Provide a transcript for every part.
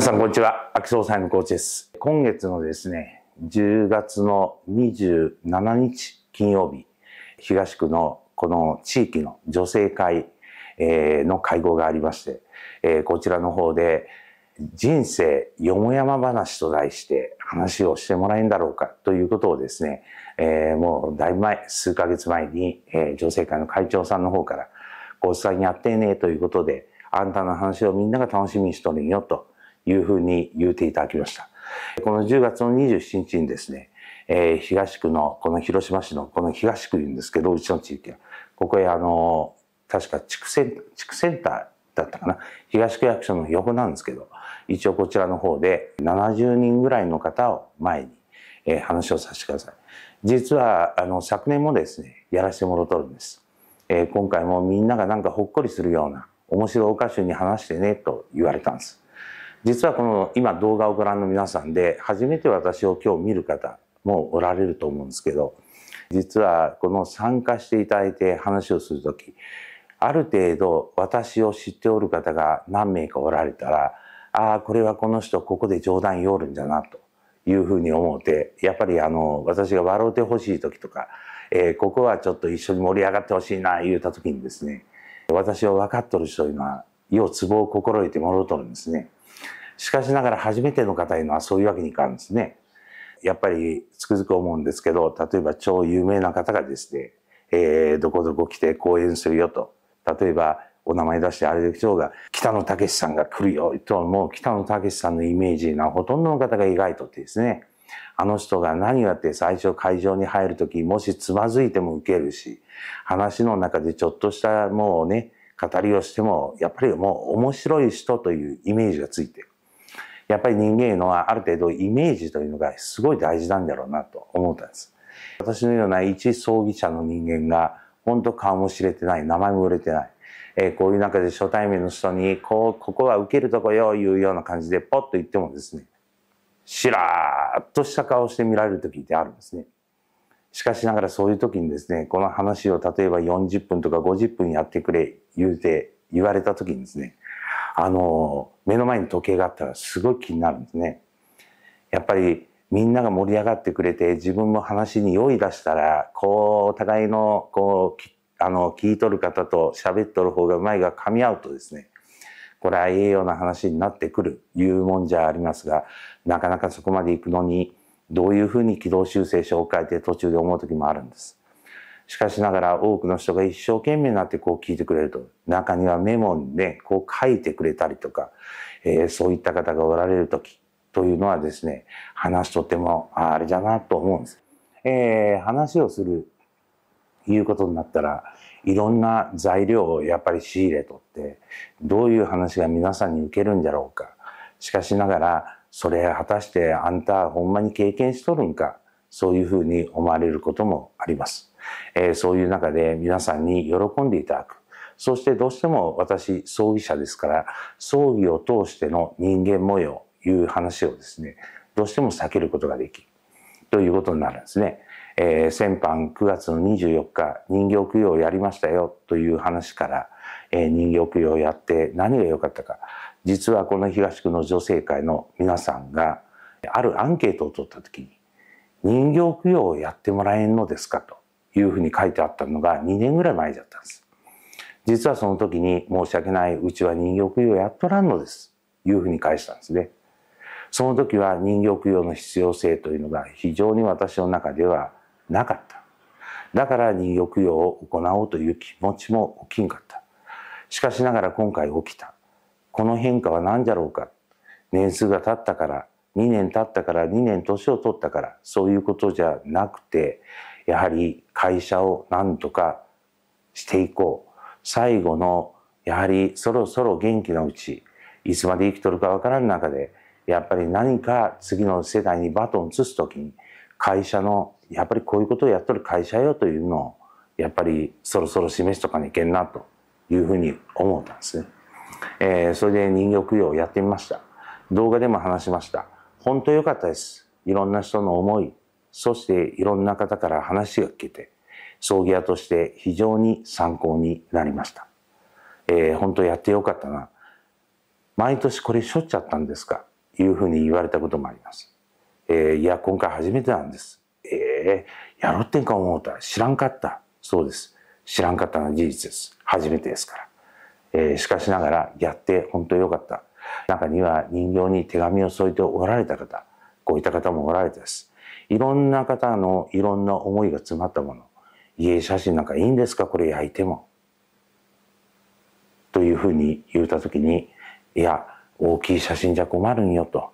皆さんこんにちは。秋総裁のコーチです。今月のですね、10月の27日金曜日、東区のこの地域の女性会の会合がありまして、こちらの方で人生よもやま話と題して話をしてもらえんだろうかということをですね、もうだいぶ前、数ヶ月前に女性会の会長さんの方から、ご主チにやってねということで、あんたの話をみんなが楽しみにしとるんよというふうに言うていただきました。この10月の27日にですね、えー、東区の、この広島市の、この東区言うんですけど、うちの地域は、ここへあの、確か地区セン地区センターだったかな、東区役所の横なんですけど、一応こちらの方で70人ぐらいの方を前に、えー、話をさせてください。実は、あの、昨年もですね、やらせてもろとるんです。えー、今回もみんながなんかほっこりするような、面白いお菓子に話してね、と言われたんです。実はこの今動画をご覧の皆さんで初めて私を今日見る方もおられると思うんですけど実はこの参加していただいて話をする時ある程度私を知っておる方が何名かおられたらああこれはこの人ここで冗談言おるんじゃなというふうに思うてやっぱりあの私が笑うてほしい時とか、えー、ここはちょっと一緒に盛り上がってほしいな言うた時にですね私を分かっとる人今ようのはをを心得てもろうとるんですね。しかしながら初めての方いうのはそういうわけにいかんですね。やっぱりつくづく思うんですけど、例えば超有名な方がですね、えー、どこどこ来て講演するよと。例えば、お名前出してあれでしょうが、北野武さんが来るよと、もう北野武さんのイメージなほとんどの方が意外とってですね、あの人が何をやって最初会場に入る時、もしつまずいても受けるし、話の中でちょっとしたもうね、語りをしても、やっぱりもう面白い人というイメージがついて、やっぱり人間のはある程度イメージというのがすごい大事なんだろうなと思ったんです。私のような一葬儀者の人間が本当顔も知れてない名前も売れてない、えー、こういう中で初対面の人にこう「ここは受けるとこよ」いうような感じでポッと言ってもですねしらーっとした顔して見られる時ってあるんですね。しかしながらそういう時にですねこの話を例えば40分とか50分やってくれ言うて言われた時にですねあの目の前に時計があったらすごい気になるんですね。やっぱりみんなが盛り上がってくれて自分も話に用意出したらこうお互いのこうあの聞いとる方と喋っとる方がうまいが噛み合うとですねこれは栄養な話になってくるいうもんじゃありますがなかなかそこまで行くのにどういうふうに軌道修正書を書いて途中で思う時もあるんです。しかしながら多くの人が一生懸命になってこう聞いてくれると中にはメモでこう書いてくれたりとか、えー、そういった方がおられる時というのはですね話とてもあれじゃなと思うんです。えー、話をするいうことになったらいろんな材料をやっぱり仕入れとってどういう話が皆さんに受けるんじゃろうかしかしながらそれ果たしてあんたほんまに経験しとるんかそういうふうに思われることもあります。えー、そういう中で皆さんに喜んでいただく。そしてどうしても私、葬儀者ですから、葬儀を通しての人間模様、いう話をですね、どうしても避けることができる。ということになるんですね。えー、先般9月の24日、人形供養をやりましたよという話から、えー、人形供養をやって何が良かったか。実はこの東区の女性会の皆さんが、あるアンケートを取った時に、人形供養をやってもらえんのですかと。いうふうに書いてあったのが2年ぐらい前だったんです。実はその時に申し訳ないうちは人形供養やっとらんのですいうふうに返したんですね。その時は人形供養の必要性というのが非常に私の中ではなかった。だから人形供養を行おうという気持ちも起きんかった。しかしながら今回起きた。この変化は何じゃろうか。年数が経ったから、2年経ったから、2年年を取ったから、そういうことじゃなくて、やはり会社を何とかしていこう最後のやはりそろそろ元気のうちいつまで生きとるかわからん中でやっぱり何か次の世代にバトンを移す時に会社のやっぱりこういうことをやっとる会社よというのをやっぱりそろそろ示しとかにいけんなというふうに思ったんですね。えー、それで人形供養をやってみました。動画でも話しました。本当良かったです。いろんな人の思い、そしていろんな方から話が聞けて葬儀屋として非常に参考になりました、えー、本当やってよかったな毎年これしょっちゃったんですかいうふうに言われたこともあります、えー、いや今回初めてなんですえー、やろってんか思うたら知らんかったそうです知らんかったのは事実です初めてですから、えー、しかしながらやって本当よかった中には人形に手紙を添えておられた方こういった方もおられたですいろんな方のいろんな思いが詰まったもの家写真なんかいいんですかこれ焼いても。というふうに言ったときにいや大きい写真じゃ困るんよと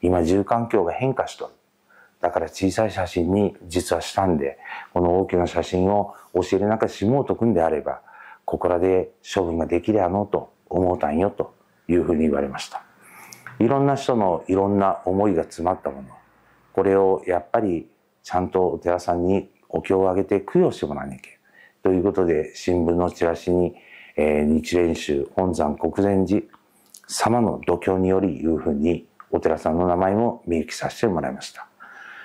今住環境が変化しとるだから小さい写真に実はしたんでこの大きな写真を押し入れなんかしもうとくんであればここらで処分ができりゃのと思うたんよというふうに言われましたいろんな人のいろんな思いが詰まったものこれをやっぱりちゃんとお寺さんにお経をあげて供養してもらわなきゃということで新聞のチラシに、えー、日蓮宗本山国前寺様の度胸によりいうふうにお寺さんの名前も明記させてもらいました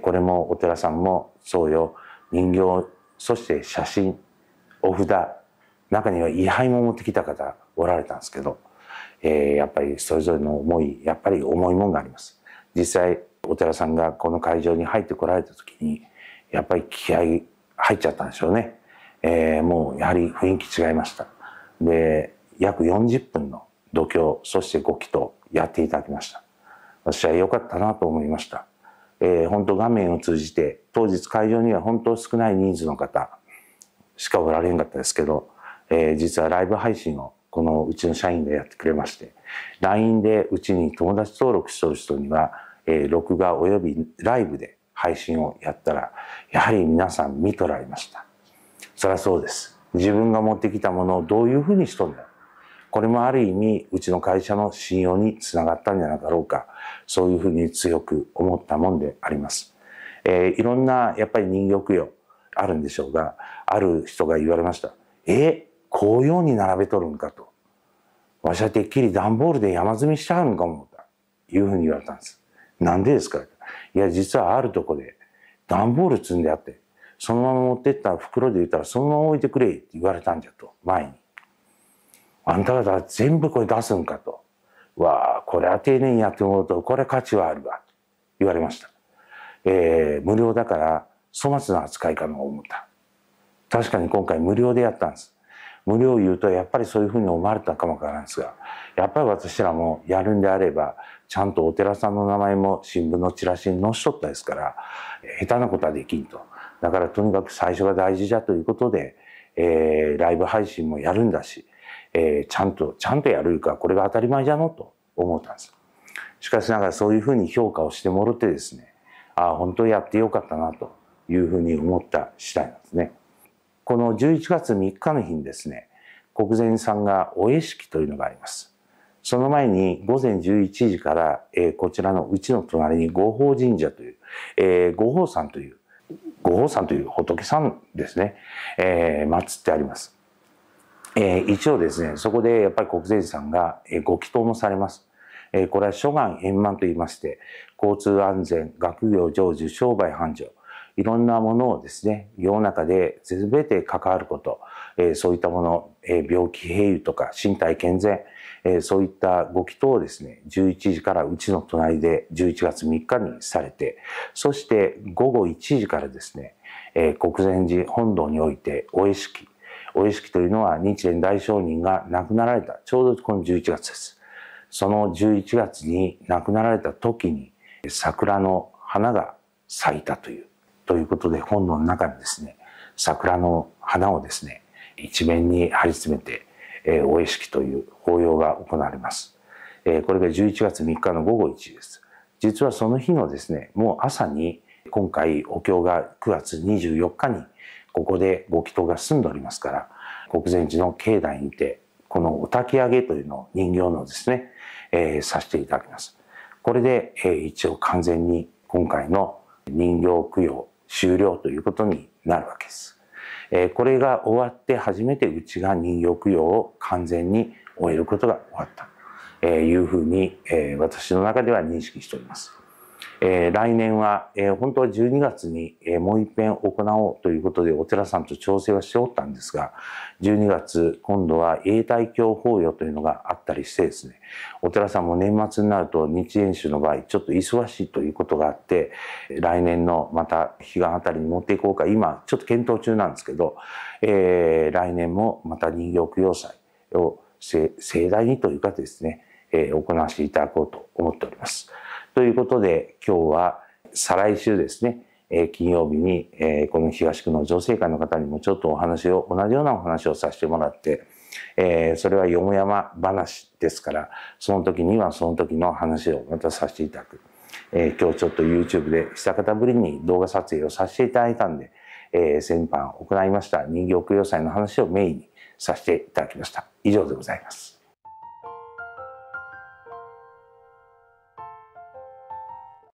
これもお寺さんもそうよ人形そして写真お札中には位牌も持ってきた方おられたんですけど、えー、やっぱりそれぞれの思いやっぱり重いもんがあります実際お寺さんがこの会場に入ってこられた時にやっぱり気合入っちゃったんでしょうね、えー、もうやはり雰囲気違いましたで約40分の度胸そしてご祈祷やっていただきました私は良かったなと思いました、えー、本当画面を通じて当日会場には本当少ない人数の方しかおられんかったですけど、えー、実はライブ配信をこのうちの社員がやってくれまして LINE でうちに友達登録してる人にはえ録画およびライブで配信をやったら、やはり皆さん見とられました。そりゃそうです。自分が持ってきたものをどういうふうにしとんだこれもある意味、うちの会社の信用につながったんじゃなかろうか。そういうふうに強く思ったもんであります。えー、いろんな、やっぱり人形供養あるんでしょうが、ある人が言われました。えー、こういううに並べとるんかと。わしはてっきり段ボールで山積みしちゃうんかも。っいうふうに言われたんです。なんでですかいや、実はあるとこで、段ボール積んであって、そのまま持ってった袋で言ったら、そのまま置いてくれって言われたんじゃと、前に。あんた方は全部これ出すんかと。わあ、これは丁寧にやってもらうと、これ価値はあるわ。と言われました。えー、無料だから、粗末な扱いかな思った。確かに今回無料でやったんです。無料を言うとやっぱりそういうふうに思われたかもわからないですがやっぱり私らもやるんであればちゃんとお寺さんの名前も新聞のチラシに載しとったですから下手なことはできんとだからとにかく最初が大事じゃということで、えー、ライブ配信もやるんだし、えー、ちゃんとちゃんとやるかこれが当たり前じゃのと思ったんですしかしながらそういうふうに評価をしてもろてですねああ本当やってよかったなというふうに思った次第なんですねこの11月3日の日にですね国前さんがお会式というのがありますその前に午前11時から、えー、こちらのうちの隣に五宝神社という、えー、合法山という、五宝山という仏さんですね、えー、祀ってあります。えー、一応ですね、そこでやっぱり国税寺さんが、えご祈祷もされます。えー、これは諸願円満と言いまして、交通安全、学業成就、商売繁盛、いろんなものをですね、世の中で全て関わること、えー、そういったもの、えー、病気平癒とか身体健全、えそういったご祈祷をですね11時からうちの隣で11月3日にされてそして午後1時からですね、え国前寺本堂においてお会式お会式というのは日蓮大聖人が亡くなられたちょうどこの11月ですその11月に亡くなられた時に桜の花が咲いたというということで本堂の中にですね桜の花をですね一面に張り詰めてえお会式という法要が行われます。えこれが11月3日の午後1時です。実はその日のですね、もう朝に今回お経が9月24日にここでご祈祷が済んでおりますから、国前寺の境内にて、このお焚き上げというのを人形のですね、えー、させていただきます。これで、えー、一応完全に今回の人形供養終了ということになるわけです。えこれが終わって初めてうちが人形供養を完全に終えることが終わったというふうに、え私の中では認識しております。えー、来年は、えー、本当は12月に、えー、もう一遍行おうということでお寺さんと調整はしておったんですが12月今度は永代教法要というのがあったりしてですねお寺さんも年末になると日演習の場合ちょっと忙しいということがあって来年のまた彼岸あたりに持っていこうか今ちょっと検討中なんですけど、えー、来年もまた人形供養祭を盛大にというかですね、えー、行わせていただこうと思っております。ということで今日は再来週ですね、え金曜日に、えこの東区の女性会の方にもちょっとお話を同じようなお話をさせてもらって、えそれはよもやま話ですからその時にはその時の話をまたさせていただく、え今日ちょっと YouTube で久方ぶりに動画撮影をさせていただいたんで、え先般行いました人形供養祭の話をメインにさせていただきました以上でございます。